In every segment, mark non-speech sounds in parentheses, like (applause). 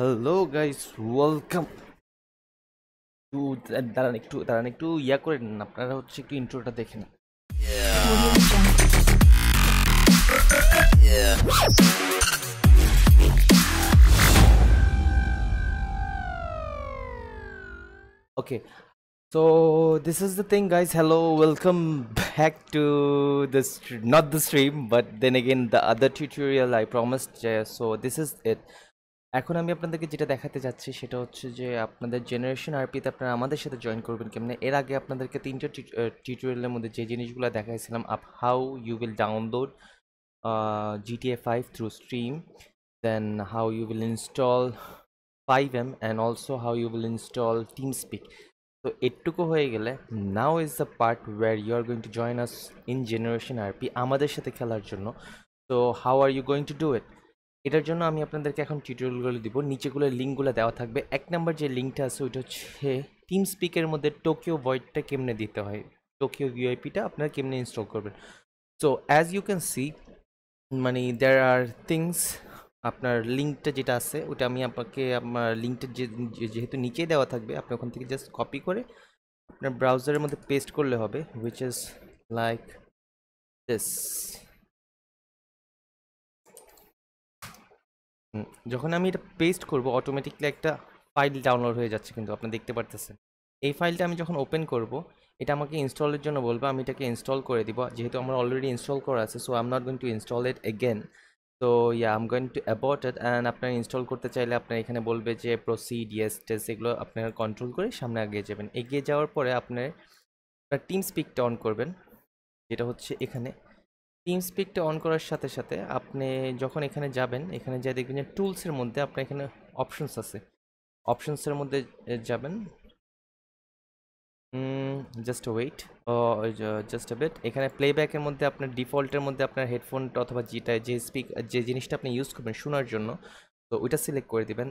Hello guys, welcome to welcome to দাঁড়ান একটু yeah, একটু ইয়া করে নিন আপনারা হচ্ছে একটু ইন্ট্রোটা দেখে নিন Okay. so this is the thing guys hello welcome back to this not the stream but then again the other tutorial i promised so this is it এখন আমি আপনাদেরকে যেটা দেখাতে যাচ্ছি সেটা হচ্ছে যে আপনাদের জেনারেশন আরপিতে আপনারা আমাদের সাথে জয়েন করবেন কেমনে এর আগে আপনাদেরকে তিনটা টিউটোরিয়ালের মধ্যে যে জিনিসগুলো দেখাইছিলাম আপ how you will download GTA five through stream then how you will install FiveM and also how you will install TeamSpeak তো এটুকু হয়ে গেলে now is the part where you are going to join us in Generation RP আমাদের সাথে খেলার জন্য তো how are you going to do it এটার জন্য আমি আপনাদেরকে এখন টিউটোরিয়ালগুলো দিব নিচেগুলো লিঙ্কগুলো দেওয়া থাকবে এক নাম্বার যে লিঙ্কটা আছে ওইটা হচ্ছে টিম স্পিকের মধ্যে টোকিও ভয়েডটা কেমনে দিতে হয় টোকিও ইউআইপিটা আপনারা কেমনে ইনস্টল করবেন so as you can see মানে দ্যার আর থিংস আপনার লিঙ্কটা যেটা আছে ওটা আমি আপনাকে আমার লিঙ্কটা যে যেহেতু নিচে দেওয়া থাকবে আপনি ওখান থেকে জাস্ট কপি করে আপনার ব্রাউজারের মধ্যে পেস্ট করলে হবে হুইচ ইজ লাইক দিস যখন আমি এটা পেস্ট করব অটোমেটিকলি একটা ফাইল ডাউনলোড হয়ে যাচ্ছে কিন্তু আপনি দেখতে পারতেছেন এই ফাইলটা আমি যখন ওপেন করব এটা আমাকে ইনস্টলের জন্য বলবে আমি এটাকে ইনস্টল করে দিব যেহেতু আমার অলরেডি ইনস্টল করা আছে so I am not going to install it again তো yeah I'm going to about it and আপনার ইনস্টল করতে চাইলে আপনার এখানে বলবে যে প্রসিড ইয়েস টেস এগুলো আপনারা কন্ট্রোল করে সামনে এগিয়ে যাবেন এগিয়ে যাওয়ার পরে আপনার টিম স্পিকটা অন করবেন যেটা হচ্ছে এখানে টিম স্পিকটা অন করার সাথে সাথে আপনি যখন এখানে যাবেন এখানে যা দেখবেন যে টুলসের মধ্যে আপনার এখানে অপশনস আছে অপশনসের মধ্যে যাবেন জাস্ট ওয়েট জাস্ট ওয়েট এখানে প্লেব্যাকের মধ্যে আপনার ডিফল্টের মধ্যে আপনার হেডফোনটা অথবা যেটা যে স্পিক যে জিনিসটা আপনি ইউজ করবেন শোনার জন্য তো ওইটা সিলেক্ট করে দিবেন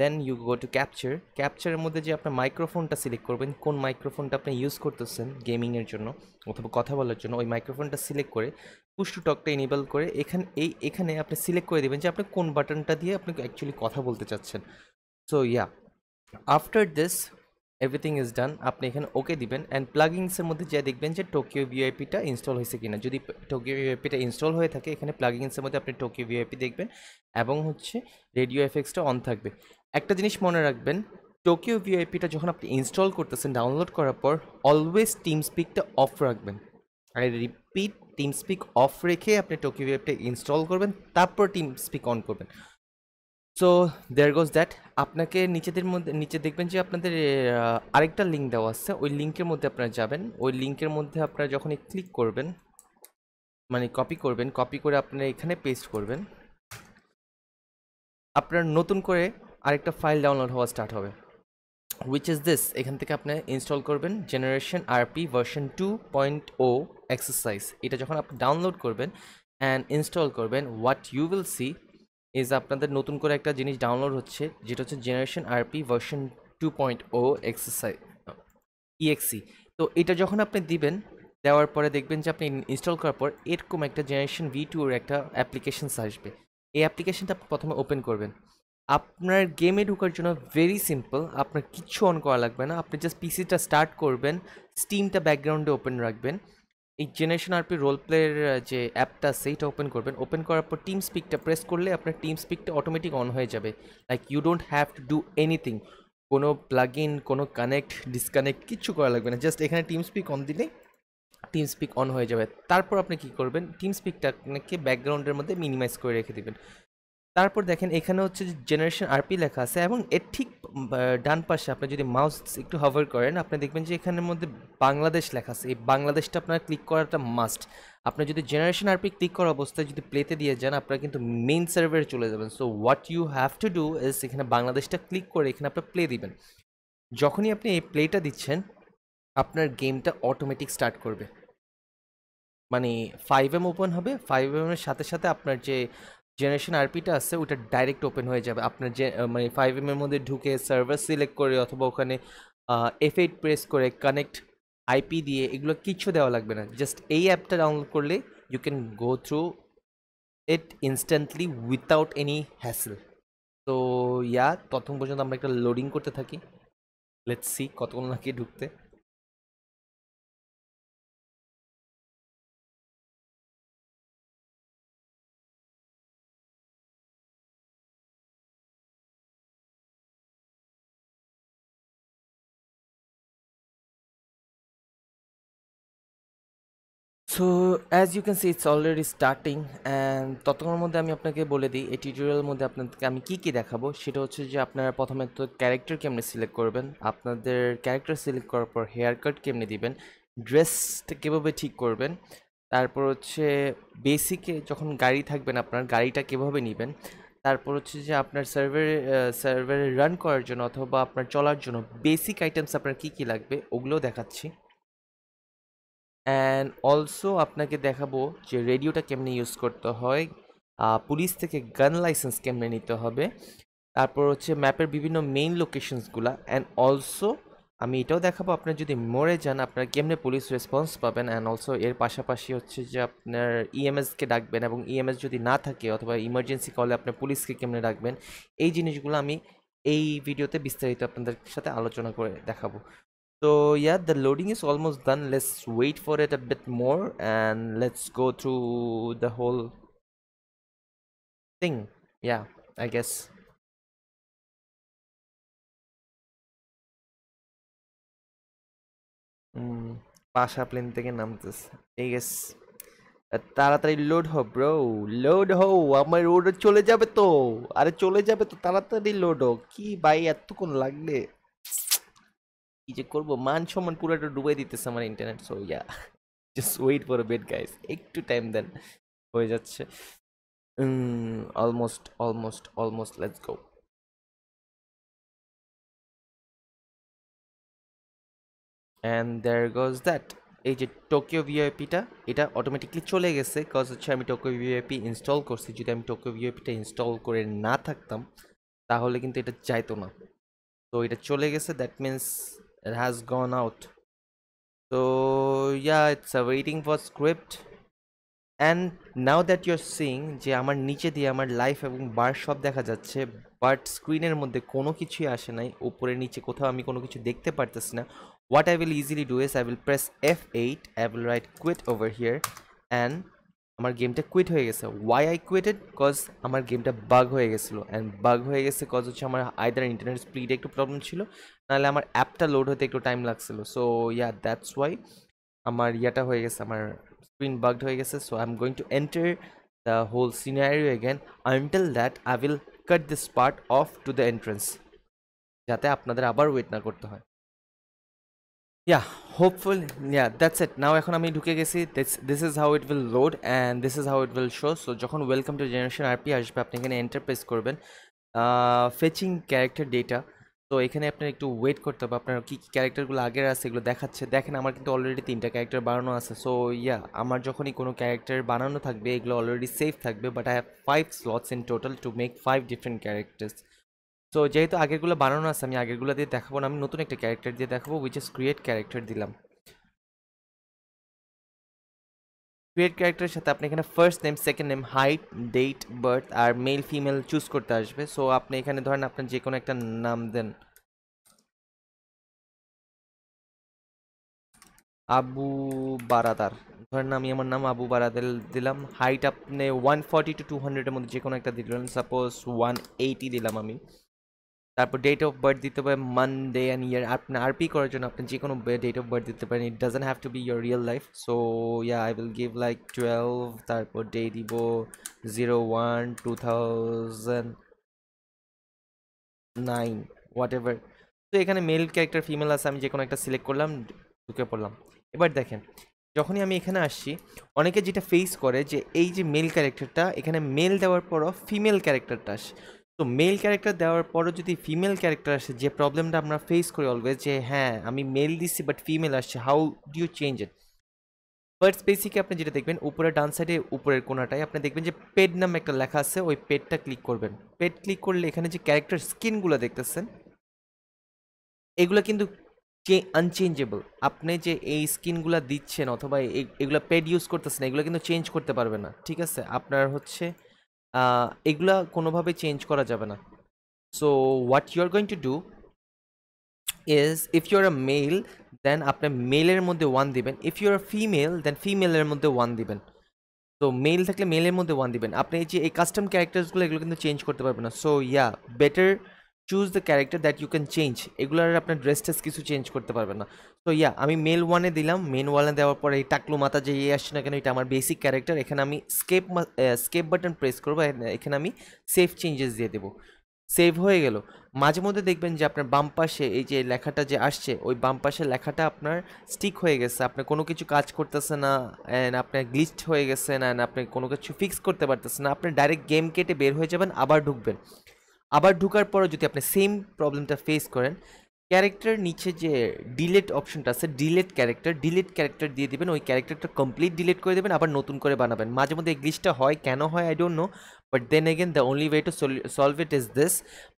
then you go to capture ক্যাপচারের মধ্যে যে আপনার মাইক্রোফোনটা সিলেক্ট করবেন কোন মাইক্রোফোনটা আপনি ইউজ করতেছেন গেমিংয়ের জন্য অথবা কথা বলার জন্য ওই মাইক্রোফোনটা সিলেক্ট করে পুশ টু টকটা এনেবল করে এখানে এই এখানে আপনি সিলেক্ট করে দেবেন যে আপনি কোন বাটনটা দিয়ে আপনি অ্যাকচুয়ালি কথা বলতে চাচ্ছেন so yeah after this everything is done আপনি এখানে ওকে দিবেন অ্যান্ড প্লাগিংসের মধ্যে যা দেখবেন যে টোকিও ভিআইপিটা ইনস্টল হয়েছে কিনা যদি টোকিও ভিআইপিটা ইনস্টল হয়ে থাকে এখানে প্লাগিংসের মধ্যে আপনি টোকিও ভিআইপি দেখবেন এবং হচ্ছে রেডিও এফেক্সটা অন থাকবে একটা জিনিস মনে রাখবেন টোকিও ভিআইপিটা যখন আপনি ইনস্টল করতেছেন ডাউনলোড করার পর অলওয়েজ টিম স্পিকটা অফ রাখবেন আর রিপিট টিম স্পিক অফ রেখে আপনি টোকিও ভিআইপিটা ইনস্টল করবেন তারপর টিম স্পিক অন করবেন সো দেয়ার গোজ দ্যাট আপনাকে নিচেদের মধ্যে নিচে দেখবেন যে আপনাদের আরেকটা লিঙ্ক দেওয়া আছে ওই লিঙ্কের মধ্যে আপনারা যাবেন ওই লিঙ্কের মধ্যে আপনারা যখনই ক্লিক করবেন মানে কপি করবেন কপি করে আপনারা এখানে পেস্ট করবেন আপনার নতুন করে আরেকটা ফাইল ডাউনলোড হওয়া স্টার্ট হবে উইচ ইজ দিস এখান থেকে আপনি ইনস্টল করবেন Generation RP version two point O exercise এটা যখন আপনি ডাউনলোড করবেন অ্যান্ড ইনস্টল করবেন what you will see is আপনাদের নতুন করে একটা জিনিস ডাউনলোড হচ্ছে যেটা হচ্ছে Generation RP version two point O exercise EXE তো এটা যখন আপনি দিবেন দেওয়ার পরে দেখবেন যে আপনি ইনস্টল করার পর এরকম একটা জেনারেশন ভি টুর একটা অ্যাপ্লিকেশানস আসবে এই অ্যাপ্লিকেশানটা আপনি প্রথমে ওপেন করবেন আপনার গেমে ঢোকার জন্য ভেরি সিম্পল আপনার কিচ্ছু অন করা লাগবে না আপনি জাস্ট পিসিটা স্টার্ট করবেন স্টিমটা ব্যাকগ্রাউন্ডে ওপেন রাখবেন এই জেনারেশন আরপি রোল প্লের যে অ্যাপটা সেইটা ওপেন করবেন ওপেন করার পর টিম স্পিকটা প্রেস করলে আপনার টিম স্পিকটা অটোমেটিক অন হয়ে যাবে like you don't have to do anything কোনো প্লাগ ইন কোনো কানেক্ট ডিসকানেক্ট কিচ্ছু করা লাগবে না জাস্ট এখানে টিম স্পিক অন দিলে টিম স্পিক অন হয়ে যাবে তারপর আপনি কি করবেন টিম স্পিকটা আপনাকে ব্যাকগ্রাউন্ডের মধ্যে মিনিমাইজ করে রেখে দেবেন তারপর দেখেন এখানে হচ্ছে যে জেনারেশন আরপি লেখা আছে এবং এর ঠিক ডান পাশে আপনি যদি মাউস একটু হভার করেন আপনি দেখবেন যে এখানের মধ্যে বাংলাদেশ লেখা আছে এই বাংলাদেশটা আপনার ক্লিক করাটা মাস্ট আপনি যদি জেনারেশন আরপি ক্লিক করা অবস্থায় যদি প্লেতে দিয়ে যান আপনারা কিন্তু মেইন সার্ভারে চলে যাবেন so what you have to do is এখানে বাংলাদেশটা ক্লিক করে এখানে আপনার প্লে দিবেন যখনই আপনি এই প্লেটা দিচ্ছেন আপনার গেমটা অটোমেটিক স্টার্ট করবে মানে ফাইভ এম ওপেন হবে ফাইভ এমের সাথে সাথে আপনার যে জেনারেশন আরপিটা আছে ওটা ডাইরেক্ট ওপেন হয়ে যাবে আপনার যে মানে ফাইভ এম এর মধ্যে ঢুকে সার্ভার সিলেক্ট করে অথবা ওখানে এফ এইট প্রেস করে কানেক্ট আইপি দিয়ে এগুলো কিছু দেওয়া লাগবে না জাস্ট এই অ্যাপটা ডাউনলোড করলে you can go through it instantly without any hassle তো ইয়া প্রথম পর্যন্ত আমরা একটা লোডিং করতে থাকি লেটস সি কতক্ষণ লাগে ঢুকতে so as you can see it's already starting and ততক্ষণের মধ্যে আমি আপনাকে বলে দিই এই টিউটোরিয়ালের মধ্যে আপনাদেরকে আমি কী কী দেখাবো সেটা হচ্ছে যে আপনারা প্রথমে তো ক্যারেক্টার কেমনে সিলেক্ট করবেন আপনাদের ক্যারেক্টার সিলেক্ট করার পর হেয়ার কাট কেমনে দিবেন ড্রেসটা কীভাবে ঠিক করবেন তারপর হচ্ছে বেসিকে যখন গাড়ি থাকবেন আপনার গাড়িটা কীভাবে নেবেন তারপর হচ্ছে যে আপনার সার্ভারে সার্ভারে রান করার জন্য অথবা আপনার চলার জন্য বেসিক আইটেমস আপনার কী কী লাগবে ওগুলোও দেখাচ্ছি অ্যান্ড অলসো আপনাকে দেখাবো যে রেডিওটা কেমনে ইউজ করতে হয় পুলিশ থেকে গান লাইসেন্স কেমনে নিতে হবে তারপর হচ্ছে ম্যাপের বিভিন্ন মেইন লোকেশনসগুলা অ্যান্ড অলসো আমি এটাও দেখাবো আপনার যদি মরে যান আপনার কেমনে পুলিশ রেসপন্স পাবেন অ্যান্ড অলসো এর পাশাপাশি হচ্ছে যে আপনার ইএমএসকে e ডাকবেন এবং ইএমএস e যদি না থাকে অথবা ইমার্জেন্সি কলে আপনার পুলিশকে কেমনে ডাকবেন এই জিনিসগুলো আমি এই ভিডিওতে বিস্তারিত আপনাদের সাথে আলোচনা করে দেখাবো so yeah the loading is almost done let's wait for it a bit more and let's go through the whole thing yeah i guess পাশা প্লেন থেকে নামতেছে ঠিক আছে তাড়াতাড়ি লোড হো ব্রো লোড হো আমার ওটা চলে যাবে তো আরে চলে যাবে তো তাড়াতাড়ি লোড হো কি ভাই এতক্ষণ লাগলে কি যে করবো মান সম্মান পুরোটা ডুবাই দিতেছে আমার internet so yeah just wait for bed guys একটু টাইম দেন হয়ে যাচ্ছে almost almost almost let's go and there goes that এই যে টোকিও ভিওপিটা এটা অটোমেটিকলি চলে গেছে কজ হচ্ছে আমি টোকিও ভিওপি ইনস্টল করছি যদি আমি টোকিও ভিওপিটা ইনস্টল করে না থাকতাম তাহলে কিন্তু এটা যাইতো না তো এটা চলে গেছে that means it has gone out so yeah it's uh, waiting for script and now that you're seeing যে আমার নিচে দিয়ে আমার লাইফ এবং বার সব দেখা যাচ্ছে বাট স্ক্রিনের মধ্যে কোনো কিছুই আসে নাই উপরে নিচে কোথাও আমি কোনো কিছু দেখতে পারতেছি না what I will easily do is I will press F eight I will right quit over here and আমার গেমটা কুইট হয়ে গেছে ওয়াই আই কুয়েটেড কজ আমার গেমটা বাগ হয়ে গেছিলো অ্যান্ড বাগ হয়ে গেছে কজ হচ্ছে আমার আইদার ইন্টারনেট স্পিডে একটু প্রবলেম ছিল নাহলে আমার অ্যাপটা লোড হতে একটু টাইম লাগছিলো সো ইয়া দ্যাটস ওয়াই আমার ইয়াটা হয়ে গেছে আমার স্ক্রিন বাগড হয়ে গেছে so I am going to enter the whole scenery again until that I will cut this part of to the entrance যাতে আপনাদের আবার ওয়েট না করতে হয় yeah hopeful yeah that's it now এখন আমি ঢুকে গেছি this this is how it will load and this is how it will show so যখন welcome to generation rp আসবে আপনি এখানে enter press করবেন fetching character data তো এখানে আপনার একটু ওয়েট করতে হবে আপনার কী কী ক্যারেক্টারগুলো আগের আছে এগুলো দেখাচ্ছে দেখেন আমার কিন্তু অলরেডি তিনটা ক্যারেক্টার বানানো আছে সো ইয়া আমার যখনই কোনো ক্যারেক্টার বানানো থাকবে এগুলো অলরেডি সেফ থাকবে but I have five slots in total to make five different characters so যেহেতু আগেরগুলো বানানো আছে আমি আগেরগুলো দিয়ে দেখাবো না আমি নতুন একটা ক্যারেক্টার দিয়ে দেখাবো উইচ ইস ক্রিয়েট ক্যারেক্টার দিলাম ক্রিয়েট ক্যারেক্টারের সাথে আপনি এখানে first name second name height date birth আর মেল ফিমেল চুজ করতে আসবে সো আপনি এখানে ধরেন আপনার যে কোনো একটা নাম দেন আবু বারাদার ধরেন আমি আমার নাম আবু বারাদার দিলাম হাইট আপনি ওয়ান ফর্টি টু টু হান্ড্রেডের মধ্যে যে কোনো একটা দিলেন সাপোজ ওয়ান এইটি দিলাম আমি তারপর ডেট অফ বার্থ দিতে পারেন মান ডে অ্যান্ড ইয়ার আপনি আরপি করার জন্য আপনি যে কোনো ডেট অফ বার্থ দিতে পারেন it doesn't have to be your real life so yeah I will give like twelve তারপর ডে দিব zero one two thousand nine whatever তো এখানে মেল ক্যারেক্টার ফিমেল আছে আমি যে কোনো একটা সিলেক্ট করলাম ঢুকে পড়লাম এবার দেখেন যখনই আমি এখানে আসছি অনেকে যেটা ফেস করে যে এই যে মেল ক্যারেক্টারটা এখানে মেল দেওয়ার পরও ফিমেল ক্যারেক্টারটা আসে তো মেল ক্যারেক্টার দেওয়ার পরও যদি ফিমেল ক্যারেক্টার আসে যে প্রবলেমটা আমরা ফেস করি অলওয়েজ যে হ্যাঁ আমি মেল দিচ্ছি বাট ফিমেল আসছে how do you change it first বেসিকে আপনি যেটা দেখবেন উপরে ডান সাইডে উপরের কোনাটায় আপনি দেখবেন যে পেড নামে একটা লেখা আছে ওই পেডটা ক্লিক করবেন পেড ক্লিক করলে এখানে যে ক্যারেক্টার স্কিনগুলো দেখতেছেন এগুলো কিন্তু আনচেঞ্জেবল আপনি যে এই স্কিনগুলো দিচ্ছেন অথবা এগুলো পেড ইউজ করতেছেন এগুলো কিন্তু চেঞ্জ করতে পারবে না ঠিক আছে আপনার হচ্ছে এগুলা কোনোভাবে চেঞ্জ করা যাবে না so what you are going to do is if you are a male then আপনার মেলের মধ্যে ওয়ান দিবেন if you are female then ফিমেলের মধ্যে ওয়ান দিবেন তো মেল থাকলে মেলের মধ্যে ওয়ান দিবেন আপনি এই যে এই কাস্টম ক্যারেক্টার্সগুলো এগুলো কিন্তু চেঞ্জ করতে পারবেন না so yeah better choose the character that you can change এগুলোর আপনার ড্রেস টেস কিছু চেঞ্জ করতে পারবেন না তো ইয়া আমি মেল ওয়ানে দিলাম মেন ওয়ানে দেওয়ার পরে এই টাকলু মাতা যে ইয়ে আসছে না কেন এটা আমার বেসিক ক্যারেক্টার এখানে আমি স্কেপ স্কেপ বাটন প্রেস করবো এখানে আমি সেফ চেঞ্জেস দিয়ে দেবো সেভ হয়ে গেল মাঝে মধ্যে দেখবেন যে আপনার বাম পাশে এই যে লেখাটা যে আসছে ওই বাম পাশে লেখাটা আপনার স্টিক হয়ে গেছে আপনার কোনো কিছু কাজ করতেছে না অ্যান্ড আপনার গ্লিস্ট হয়ে না অ্যান্ড আপনি কোনো কিছু ফিক্স করতে পারতেছে না আপনি ডাইরেক্ট গেম কেটে বের হয়ে যাবেন আবার ঢুকবেন আবার ঢুকার পরে যদি আপনি সেম প্রবলেমটা ফেস করেন ক্যারেক্টার নিচে যে ডিলেট অপশনটা আছে ডিলেট ক্যারেক্টার ডিলেট ক্যারেক্টার দিয়ে দেবেন ওই ক্যারেক্টারটা কমপ্লিট ডিলেট করে দেবেন আবার নতুন করে বানাবেন মাঝে মধ্যে গ্লিচটা হয় কেন হয় I don't know but then again the only way to solve it is this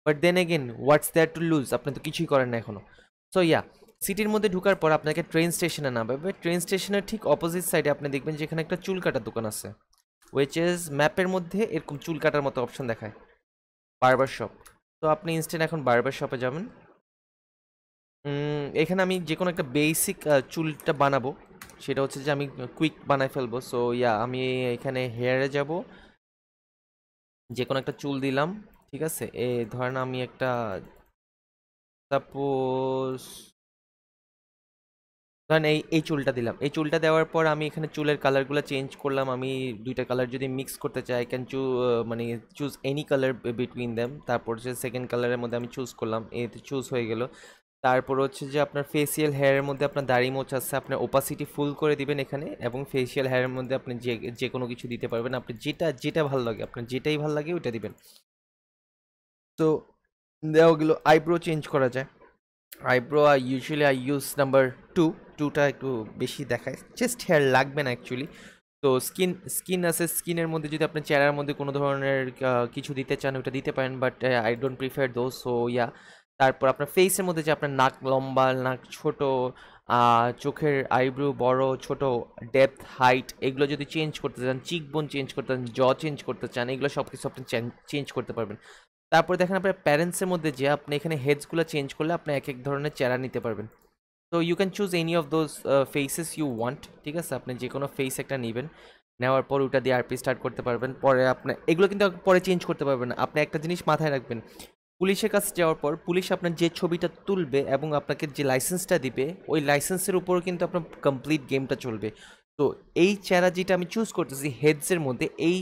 but then again what's there to lose আপনি তো কিছুই করেন না এখনও সো ইয়া সিটির মধ্যে ঢুকার পর আপনাকে ট্রেন স্টেশনে নামাবে ট্রেন স্টেশনের ঠিক অপোজিট সাইডে আপনি দেখবেন যেখানে একটা চুল কাটার দোকান আছে ওয়েচ এজ ম্যাপের মধ্যে এরকম চুল কাটার মতো অপশন দেখায় বারবার শপ তো আপনি ইনস্ট্যান্ট এখন বারবার শপে যাবেন এখানে আমি যে কোনো একটা বেসিক চুলটা বানাবো সেটা হচ্ছে যে আমি কুইক বানাই ফেলবো সো ইয়া আমি এখানে হেয়ারে যাব যে কোনো একটা চুল দিলাম ঠিক আছে এ ধরেন আমি একটা সাপোজ ধরেন এই এই চুলটা দিলাম এই চুলটা দেওয়ার পর আমি এখানে চুলের কালারগুলো চেঞ্জ করলাম আমি দুইটা কালার যদি মিক্স করতে চাই আই ক্যান চু মানে choose any colour between them তারপর হচ্ছে সেকেন্ড কালারের মধ্যে আমি চুজ করলাম এতে চুজ হয়ে গেল তারপর হচ্ছে যে আপনার ফেসিয়াল হেয়ারের মধ্যে আপনার দাড়ি মোচ আছে আপনার ওপাসিটি ফুল করে দিবেন এখানে এবং ফেসিয়াল হেয়ারের মধ্যে আপনি যে যে কোনো কিছু দিতে পারবেন আপনি যেটা যেটা ভালো লাগে আপনার যেটাই ভালো লাগে ওইটা দিবেন তো দেওয়া গেলো আইব্রো চেঞ্জ করা যায় eyebrow I usually I use number two টুটা একটু বেশি দেখায় চেস্ট হেয়ার লাগবে না অ্যাকচুয়ালি তো স্কিন স্কিন আছে স্কিনের মধ্যে যদি আপনার চেহারার মধ্যে কোনো ধরনের কিছু দিতে চান ওটা দিতে পারেন but I don't prefer though so yeah তারপর আপনার ফেসের মধ্যে যে আপনার নাক লম্বা নাক ছোট চোখের আইব্রু বড় ছোট ডেপথ হাইট এগুলো যদি চেঞ্জ করতে চান চিক বোন চেঞ্জ করতে চান জ চেঞ্জ করতে চান এগুলো সব কিছু আপনি চেঞ্জ করতে পারবেন তারপর দেখেন আপনার প্যারেন্টসের মধ্যে যে আপনি এখানে হেডসগুলো চেঞ্জ করলে আপনি এক এক ধরনের চেহারা নিতে পারবেন তো you can choose any of those faces you want ঠিক আছে আপনি যে কোনো ফেস একটা নেবেন নেওয়ার পর ওটা দিয়ে আরপি স্টার্ট করতে পারবেন পরে আপনার এগুলো কিন্তু পরে চেঞ্জ করতে পারবেন আপনি একটা জিনিস মাথায় রাখবেন পুলিশের কাছে যাওয়ার পর পুলিশ আপনার যে ছবিটা তুলবে এবং আপনাকে যে লাইসেন্সটা দিবে ওই লাইসেন্সের উপর কিন্তু আপনার কমপ্লিট গেমটা চলবে তো এই চেহারা যেটা আমি চুজ করতেছি হেডসের মধ্যে এই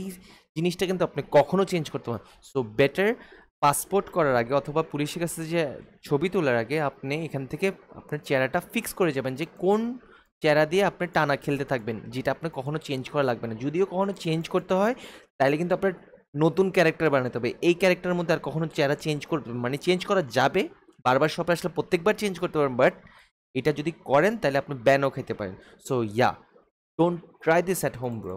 জিনিসটা কিন্তু আপনি কখনও চেঞ্জ করতে পারেন সো বেটার পাসপোর্ট করার আগে অথবা পুলিশের কাছে যে ছবি তোলার আগে আপনি এখান থেকে আপনার চেহারাটা ফিক্স করে যাবেন যে কোন চেহারা দিয়ে আপনি টানা খেলতে থাকবেন যেটা আপনার কখনো চেঞ্জ করা লাগবে না যদিও কখনো চেঞ্জ করতে হয় তাহলে কিন্তু আপনার নতুন ক্যারেক্টার বানাতে হবে এই ক্যারেক্টারের মধ্যে আর কখনো চেহারা চেঞ্জ করবে মানে চেঞ্জ করা যাবে বারবার সবাই আসলে প্রত্যেকবার চেঞ্জ করতে পারেন বাট এটা যদি করেন তাহলে আপনি ব্যানও খেতে পারেন so yeah don't try this at home bro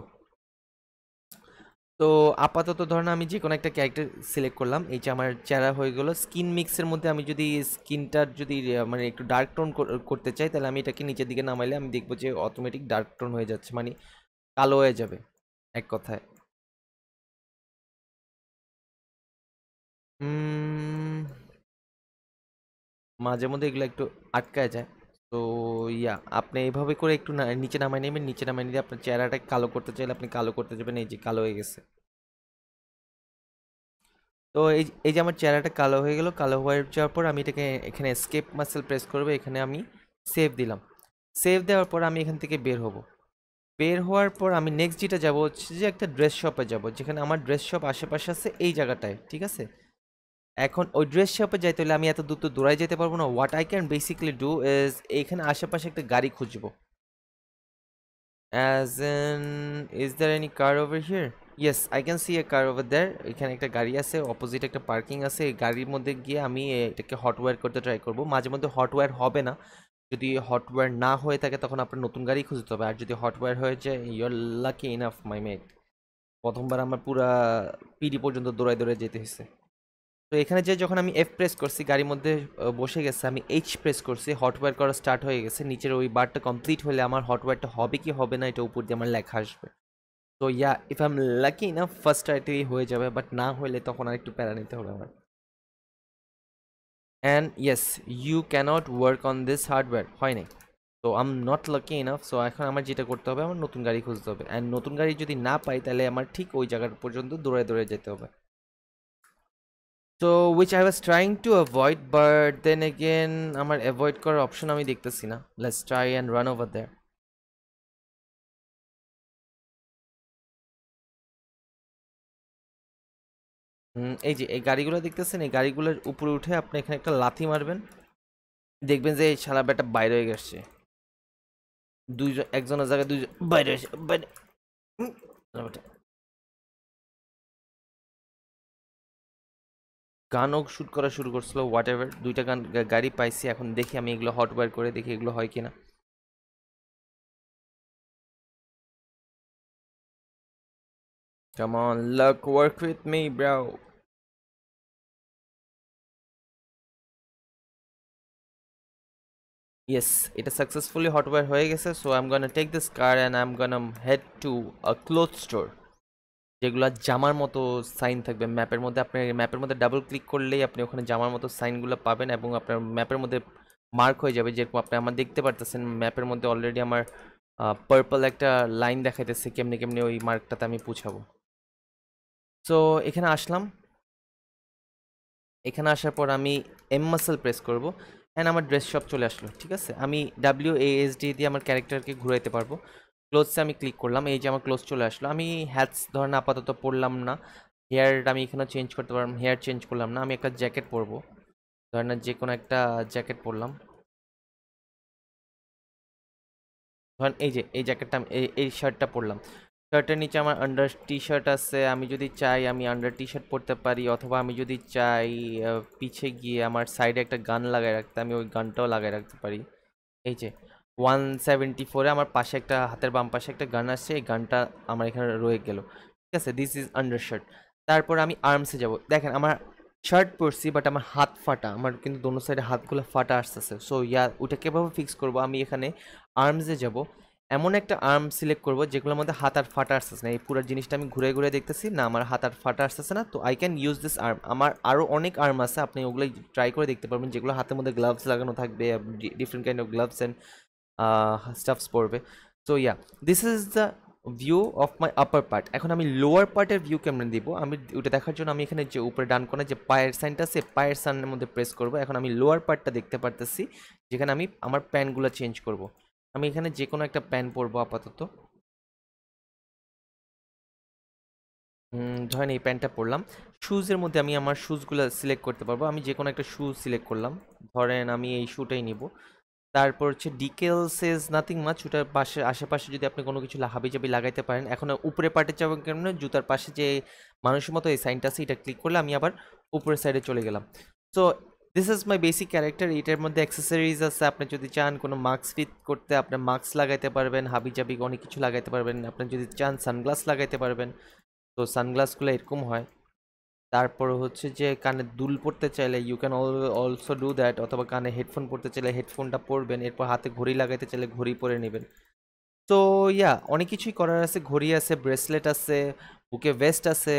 তো আপাতত ধরেন আমি যে কোনো একটা ক্যারেক্টার সিলেক্ট করলাম এই যে আমার চেহারা হয়ে গেলো স্কিন মিক্সের মধ্যে আমি যদি স্কিনটার যদি মানে একটু ডার্ক টোন করতে চাই তাহলে আমি এটাকে নিচের দিকে নামাইলে আমি দেখবো যে অটোমেটিক ডার্ক টোন হয়ে যাচ্ছে মানে কালো হয়ে যাবে এক কথায় মাঝে মধ্যে এগুলো একটু আটকায় যায় তো ইয়া আপনি এইভাবে করে একটু নিচে নামাই নেবেন নিচে নামাই নিলে আপনার চেহারাটা কালো করতে চাইলে আপনি কালো করতে যাবেন এই যে কালো হয়ে গেছে তো এই এই যে আমার চেহারাটা কালো হয়ে গেল কালো হয়ে যাওয়ার পর আমি এটাকে এখানে স্কেপ মাসেল প্রেস করবো এখানে আমি সেভ দিলাম সেভ দেওয়ার পর আমি এখান থেকে বের হব বের হওয়ার পর আমি নেক্সট যেটা যাবো হচ্ছে যে একটা ড্রেস শপে যাব যেখানে আমার ড্রেস শপ আশেপাশে আছে এই জায়গাটায় ঠিক আছে এখন ওই ড্রেস শপে যাইতে হলে আমি এত দ্রুত দূরায় যেতে পারবো না what I can basically do is এখানে আশেপাশে একটা গাড়ি খুঁজবো as an is there any car over here yes I can see a car over there এখানে একটা গাড়ি আছে অপোজিট একটা পার্কিং আছে এই গাড়ির মধ্যে গিয়ে আমি এটাকে হটওয়্যার করতে ট্রাই করবো মাঝে মধ্যে হটওয়্যার হবে না যদি হটওয়্যার না হয়ে থাকে তখন আপনার নতুন গাড়ি খুঁজতে হবে আর যদি হটওয়্যার হয়ে যায় you're lucky enough my mate প্রথমবার আমার পুরা পিডি পর্যন্ত দৌড়ায় দৌড়ায় যেতে হয়েছে তো এখানে যে যখন আমি এফ প্রেস করছি গাড়ির মধ্যে বসে গেছে আমি এইচ প্রেস করছি হটওয়্যার করা স্টার্ট হয়ে গেছে নিচের ওই বারটা কমপ্লিট হলে আমার হটওয়্যারটা হবে কি হবে না এটা উপর দিয়ে আমার লেখা আসবে তো yeah if I am lucky না ফার্স্ট ট্রাইটেই হয়ে যাবে বাট না হলে তখন আর একটু প্যারা নিতে হবে আমার and yes you can't work on this hardware হয় নাই তো I'm not lucky enough so এখন আমার যেটা করতে হবে আমার নতুন গাড়ি খুঁজতে হবে অ্যান্ড নতুন গাড়ি যদি না পাই তাহলে আমার ঠিক ওই জায়গাটা পর্যন্ত দৌড়ায় দৌড়ায় যেতে হবে তো which I was trying to avoid but then again আমার অ্যাভয়েড করার অপশন আমি দেখতেছি না let's try and run over there এই যে এই গাড়িগুলো দেখতেছেন এই গাড়িগুলোর উপরে উঠে আপনি এখানে একটা লাথি মারবেন দেখবেন যে এই সারা ব্যাটা বাইরে হয়ে গেছে দুইজন একজনের জায়গায় দুইজন বাইরে বাইরে গানও শ্যুট করা শুরু করছিল হোয়াট এভার দুইটা গান গাড়ি পাইছি এখন দেখি আমি এগুলো হটওয়্যার করে দেখি এগুলো হয় কিনা Come on, luck, work with me, bro. Yes, এটা সাকসেসফুলি হটওয়্যার হয়ে গেছে so I am gonna take this car and I am gonna head to a cloth store যেগুলো জামার মতো সাইন থাকবে ম্যাপের মধ্যে আপনি ম্যাপের মধ্যে ডাবল ক্লিক করলেই আপনি ওখানে জামার মতো সাইনগুলো পাবেন এবং আপনার ম্যাপের মধ্যে মার্ক হয়ে যাবে যেরকম আপনি আমার দেখতে পারতেছেন ম্যাপের মধ্যে অলরেডি আমার পার্পল একটা লাইন দেখাইতেছে কেমনি কেমনি ওই মার্কটাতে আমি পুছাবো সো এখানে আসলাম এখানে আসার পর আমি এম মাসেল প্রেস করব অ্যান্ড আমার ড্রেস শপ চলে আসলো ঠিক আছে আমি ডাব্লিউ এএসডি দিয়ে আমার ক্যারেক্টারকে ঘুরাইতে পারবো ক্লোজসে আমি ক্লিক করলাম এই যে আমার ক্লোজ চলে আসলো আমি হ্যাটস ধরেন আপাতত পরলাম না হেয়ারটা আমি এখানে চেঞ্জ করতে পারলাম হেয়ার চেঞ্জ করলাম না আমি একটা জ্যাকেট পরবো ধরেন যে কোনো একটা জ্যাকেট পরলাম ধরেন এই যে এই জ্যাকেটটা আমি এই শার্টটা পরলাম শার্টের নিচে আমার আন্ডার টি শার্ট আছে আমি যদি চাই আমি আন্ডার টি শার্ট পরতে পারি অথবা আমি যদি চাই পিছে গিয়ে আমার সাইডে একটা গান লাগাই রাখতে আমি ওই গানটাও লাগাই রাখতে পারি এই যে ওয়ান সেভেন্টি ফোরে আমার পাশে একটা হাতের বাম পাশে একটা গান আসছে এই গানটা আমার এখানে রয়ে গেল ঠিক আছে দিস ইজ আন্ডার শার্ট তারপর আমি আর্মসে যাব দেখেন আমার শার্ট পরছি বাট আমার হাত ফাটা আমার কিন্তু দোনো সাইডে হাতগুলো ফাটা আসতেছে সো ইয়া ওটা কীভাবে ফিক্স করব আমি এখানে আর্মসে যাব এমন একটা আর্ম সিলেক্ট করব যেগুলোর মধ্যে হাত আর ফাটা আসতেছে না এই পুরো জিনিসটা আমি ঘুরে ঘুরে দেখতেছি না আমার হাত আর ফাটা আসতেছে না তো I can use this arm আমার আরও অনেক আর্ম আছে আপনি ওগুলো ট্রাই করে দেখতে পারবেন যেগুলো হাতের মধ্যে গ্লাভস লাগানো থাকবে different kind of gloves and stuffs পড়বে so yeah this is the view of my upper part এখন আমি লোয়ার পার্টের ভিউ কেমন দিব আমি ওটা দেখার জন্য আমি এখানে যে উপরে ডান করে যে পায়ের সাইনটা সে পায়ের সানের মধ্যে প্রেস করব এখন আমি লোয়ার পার্টটা দেখতে পারতেছি যেখানে আমি আমার প্যানগুলো চেঞ্জ করব আমি এখানে যে কোনো একটা প্যান পরবো আপাতত ধরেন এই প্যান্টটা পরলাম শুজের মধ্যে আমি আমার শুজগুলো সিলেক্ট করতে পারবো আমি যে কোনো একটা শু সিলেক্ট করলাম ধরেন আমি এই শুটাই নিব তারপর হচ্ছে ডিকেলস এস নাথিং মাছ ওটার পাশে আশেপাশে যদি আপনি কোনো কিছু হাবি জাবি লাগাইতে পারেন এখন উপরে পার্টে যাবেন কেমন জুতার পাশে যে মানুষের মতো এই সাইনটা আছে এটা ক্লিক করলে আমি আবার উপরের সাইডে চলে গেলাম so this is my basic character এটার মধ্যে অ্যাক্সেসরিজ আছে আপনি যদি চান কোনো মাস্ক ফিট করতে আপনার মাস্ক লাগাইতে পারবেন হাবি জাবি অনেক কিছু লাগাইতে পারবেন আপনি যদি চান সানগ্লাস লাগাইতে পারবেন তো সানগ্লাসগুলো এরকম হয় তারপর হচ্ছে যে কানে দুল পড়তে চাইলে you can also do that অথবা কানে হেডফোন পড়তে চাইলে হেডফোনটা পরবেন এরপর হাতে ঘড়ি লাগাইতে চাইলে ঘড়ি পরে নেবেন তো ইয়া অনেক কিছুই করার আছে ঘড়ি আছে ব্রেসলেট আছে বুকে ভেস্ট আছে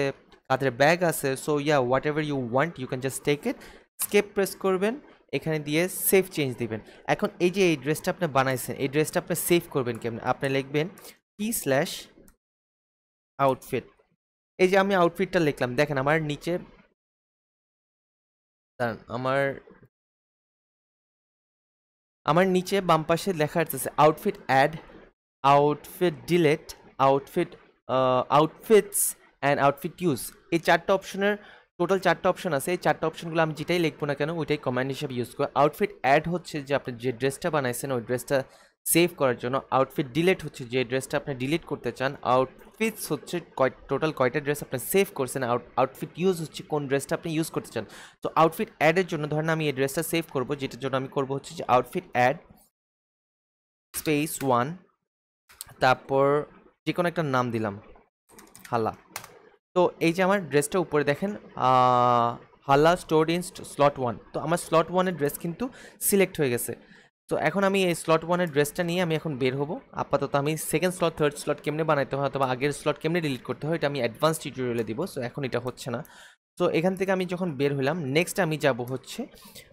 কাঁধের ব্যাগ আছে so yeah whatever you want you can just take it escape press করবেন এখানে দিয়ে সেফ চেঞ্জ দিবেন এখন এই যে এই ড্রেসটা আপনি বানাইছেন এই ড্রেসটা আপনি সেভ করবেন কেমন আপনি লিখবেন টি স্ল্যাশ আউটফিট এই যে আমি আউটফিটটা লিখলাম দেখেন আমার নিচে আমার আমার নিচে বাম পাশে লেখা আছে outfit add outfit delete outfit outfits and outfit use এই চারটা অপশনের টোটাল চারটা অপশন আছে এই চারটা অপশনগুলো আমি যেটাই লিখবো না কেন ওইটাই কমান্ড হিসেবে ইউজ করি আউটফিট অ্যাড হচ্ছে যে আপনি যে ড্রেসটা বানাইছেন ওই ড্রেসটা সেভ করার জন্য আউটফিট ডিলেট হচ্ছে যে ড্রেসটা আপনি ডিলিট করতে চান আউট আউটফিটস হচ্ছে কয় টোটাল কয়টা ড্রেস আপনি সেভ করছেন আউট আউটফিট ইউজ হচ্ছে কোন ড্রেসটা আপনি ইউজ করতে চান তো আউটফিট অ্যাডের জন্য ধরেন আমি এই ড্রেসটা সেভ করব যেটার জন্য আমি করব হচ্ছে যে আউটফিট অ্যাড স্পেস ওয়ান তারপর যে কোনো একটা নাম দিলাম হালা তো এই যে আমার ড্রেসটা উপরে দেখেন হালা স্টোর ইন স্লট ওয়ান তো আমার স্লট ওয়ানের ড্রেস কিন্তু সিলেক্ট হয়ে গেছে তো এখন আমি এই স্লট ওয়ানের ড্রেসটা নিয়ে আমি এখন বের হবো আপাতত আমি সেকেন্ড স্লট থার্ড স্লট কেমনে বানাইতে হয় অথবা আগের স্লট কেমনে ডিলিট করতে হয় এটা আমি অ্যাডভান্স টিউটোরিয়ালে দিব সো এখন এটা হচ্ছে না তো এখান থেকে আমি যখন বের হলাম নেক্সট আমি যাব হচ্ছে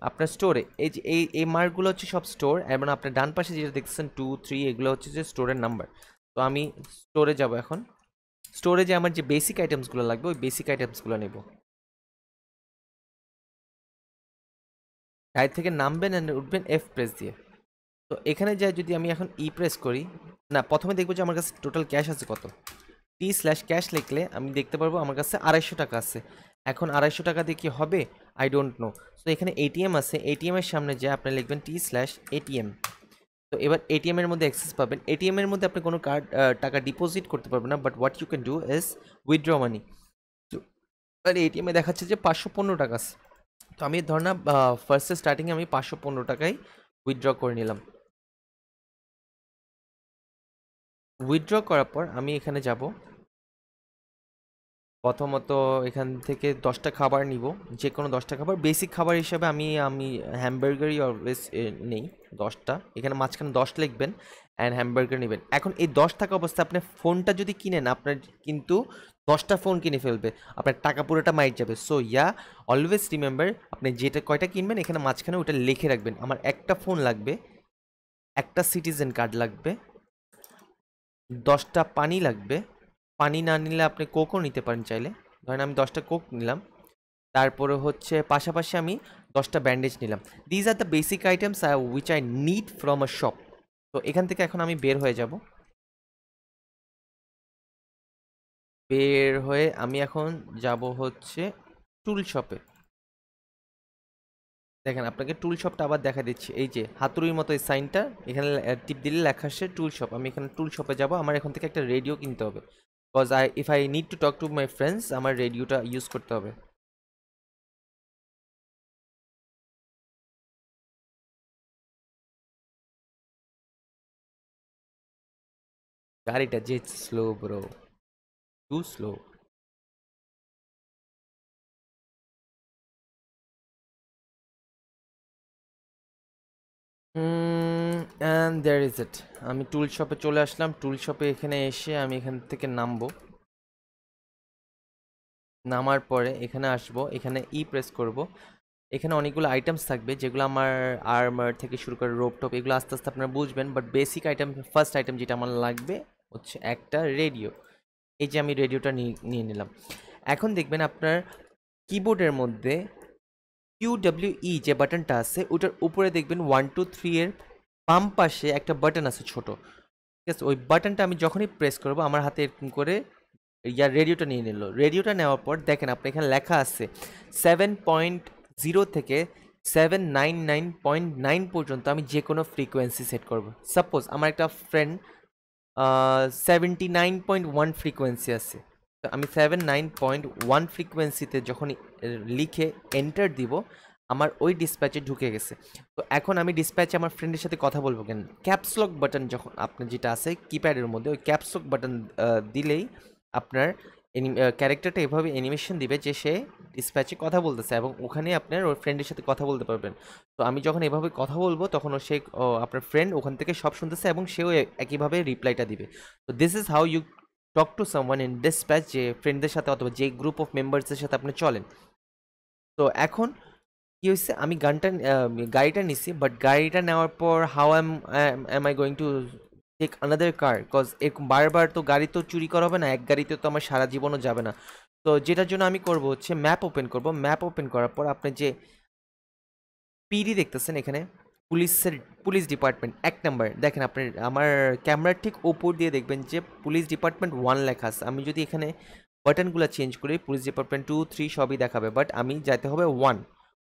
আপনার স্টোরে এই যে এই এই মার্কগুলো হচ্ছে সব স্টোর এবং আপনার ডান পাশে যেটা দেখছেন টু থ্রি এগুলো হচ্ছে যে স্টোরের নাম্বার তো আমি স্টোরে যাব এখন স্টোরে যে আমার যে বেসিক আইটেমসগুলো লাগবে ওই বেসিক আইটেমসগুলো নেব গাড়ি থেকে নামবেন অ্যান্ড উঠবেন এফ প্রেস দিয়ে তো এখানে যাই যদি আমি এখন ই e প্রেস করি না প্রথমে দেখবো যে আমার কাছে টোটাল ক্যাশ আছে কত টি স্ল্যাশ ক্যাশ লিখলে আমি দেখতে পারবো আমার কাছে আড়াইশো টাকা আছে এখন আড়াইশো টাকা দিয়ে কি হবে আই ডোন্ট নো তো এখানে এটিএম আছে এটিএমের সামনে যে আপনি লিখবেন টি স্ল্যাশ এটিএম তো এবার এটিএমের মধ্যে অ্যাক্সেস পাবেন এটিএমের মধ্যে আপনি কোনো কার্ড টাকা ডিপোজিট করতে পারবেন না but what you can do is withdraw money ATM এটিএমে দেখাচ্ছে যে পাঁচশো পনেরো টাকা আছে তো আমি ধর না ফার্স্টে স্টার্টিংয়ে আমি পাঁচশো পনেরো টাকায় উইথড্র করে নিলাম উইথড্র করার পর আমি এখানে যাব প্রথমত এখান থেকে দশটা খাবার নিব যে কোনো দশটা খাবার বেসিক খাবার হিসাবে আমি আমি হ্যামবার্গারই অলওয়েজ নেই দশটা এখানে মাঝখানে দশ লিখবেন অ্যান্ড হ্যামবার্গার নেবেন এখন এই দশ থাকা অবস্থায় আপনি ফোনটা যদি কিনেন আপনার কিন্তু দশটা ফোন কিনে ফেলবে আপনার টাকা পুরোটা মাইট যাবে সো ইয়া অলওয়েজ রিমেম্বার আপনি যেটা কয়টা কিনবেন এখানে মাঝখানে ওটা লিখে রাখবেন আমার একটা ফোন লাগবে একটা সিটিজেন কার্ড লাগবে দশটা পানি লাগবে পানি না নিলে আপনি কোকও নিতে পারেন চাইলে ধরেন আমি দশটা কোক নিলাম তারপরে হচ্ছে পাশাপাশি আমি দশটা ব্যান্ডেজ নিলাম these are the basic items which I need from a shop তো এখান থেকে এখন আমি বের হয়ে যাব বের হয়ে আমি এখন যাব হচ্ছে টুল শপে দেখেন আপনাকে টুল শপটা আবার দেখা দিচ্ছি এই যে হাতুড়ির মতো এই সাইনটা এখানে টিপ দিলে লেখা আসছে টুল শপ আমি এখানে টুল শপে যাব আমার এখান থেকে একটা রেডিও কিনতে হবে because I if I need to talk to my friends আমার রেডিওটা ইউজ করতে হবে গাড়িটা যে slow bro too slow and there is it আমি টুল শপে চলে আসলাম টুল শপে এখানে এসে আমি এখান থেকে নামবো নামার পরে এখানে আসব এখানে ই প্রেস করব এখানে অনেকগুলো আইটেমস থাকবে যেগুলো আমার আর্মার থেকে শুরু করে রোপ টপ এগুলো আস্তে আস্তে আপনারা বুঝবেন but basic item first item যেটা আমার লাগবে হচ্ছে একটা রেডিও এই যে আমি রেডিওটা নিয়ে নিলাম এখন দেখবেন আপনার কিবোর্ডের মধ্যে কিউডব্লিউই e যে বাটনটা আছে ওটার উপরে দেখবেন ওয়ান টু থ্রি এর পাম পাশে একটা বাটন আছে ছোট ঠিক আছে ওই বাটনটা আমি যখনই প্রেস করব আমার হাতে এরকম করে ইয়ার রেডিওটা নিয়ে নিল রেডিওটা নেওয়ার পর দেখেন আপনি এখানে লেখা আছে সেভেন পয়েন্ট জিরো থেকে seven nine nine point nine পর্যন্ত আমি যে কোনো ফ্রিকোয়েন্সি সেট করব সাপোজ আমার একটা friend seventy nine point one frequency আছে আমি সেভেন নাইন পয়েন্ট ওয়ান ফ্রিকোয়েন্সিতে যখন লিখে এন্টার দিব আমার ওই ডিসপ্যাচে ঢুকে গেছে তো এখন আমি ডিসপ্যাচে আমার ফ্রেন্ডের সাথে কথা বলবো কেন ক্যাপসলক বাটন যখন আপনার যেটা আছে কিপ্যাডের মধ্যে ওই ক্যাপসলক বাটন দিলেই আপনার ক্যারেক্টারটা এভাবে অ্যানিমেশন দিবে যে সে ডিসপ্যাচে কথা বলতেছে এবং ওখানে আপনার ওর ফ্রেন্ডের সাথে কথা বলতে পারবেন তো আমি যখন এভাবে কথা বলবো তখন সে আপনার ফ্রেন্ড ওখান থেকে সব শুনতেছে এবং সেও একইভাবে রিপ্লাইটা দিবে তো this is how you talk to someone in dispatch যে ফ্রেন্ডদের সাথে অথবা যে গ্রুপ অফ মেম্বার্সদের সাথে আপনি চলেন তো এখন কী হয়েছে আমি গানটা গাড়িটা নিছি বাট গাড়িটা নেওয়ার পর how am am I going to take another car cause এরকম বারবার তো গাড়ি তো চুরি করা হবে না এক গাড়িতে তো আমার সারা জীবনও যাবে না তো যেটার জন্য আমি করব হচ্ছে ম্যাপ ওপেন করব ম্যাপ ওপেন করার পর আপনি যে পিডি দেখতেছেন এখানে পুলিশের পুলিশ ডিপার্টমেন্ট এক নাম্বার দেখেন আপনি আমার ক্যামেরার ঠিক ওপর দিয়ে দেখবেন যে পুলিশ ডিপার্টমেন্ট ওয়ান লেখা আছে আমি যদি এখানে বাটনগুলো চেঞ্জ করি পুলিশ ডিপার্টমেন্ট টু থ্রি সবই দেখাবে বাট আমি যাইতে হবে ওয়ান